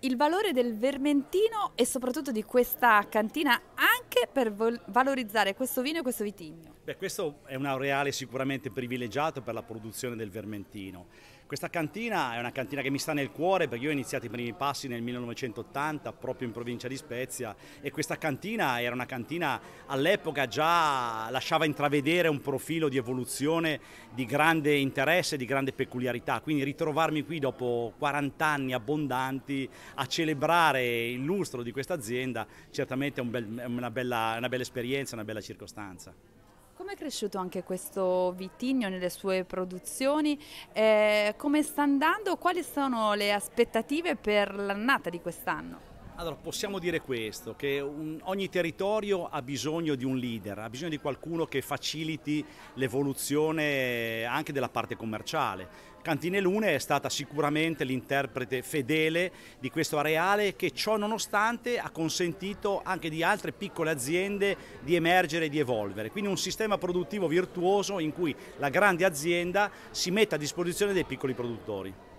il valore del vermentino e soprattutto di questa cantina anche anche per valorizzare questo vino e questo vitigno? Beh, questo è un aureale sicuramente privilegiato per la produzione del Vermentino. Questa cantina è una cantina che mi sta nel cuore perché io ho iniziato i primi passi nel 1980 proprio in provincia di Spezia e questa cantina era una cantina all'epoca già lasciava intravedere un profilo di evoluzione di grande interesse, di grande peculiarità, quindi ritrovarmi qui dopo 40 anni abbondanti a celebrare il lustro di questa azienda certamente è, un bel, è una bella bella, una bella esperienza, una bella circostanza. Come è cresciuto anche questo vitigno nelle sue produzioni? Eh, come sta andando? Quali sono le aspettative per l'annata di quest'anno? Allora, possiamo dire questo, che un, ogni territorio ha bisogno di un leader, ha bisogno di qualcuno che faciliti l'evoluzione anche della parte commerciale. Cantine Lune è stata sicuramente l'interprete fedele di questo areale che ciò nonostante ha consentito anche di altre piccole aziende di emergere e di evolvere. Quindi un sistema produttivo virtuoso in cui la grande azienda si mette a disposizione dei piccoli produttori.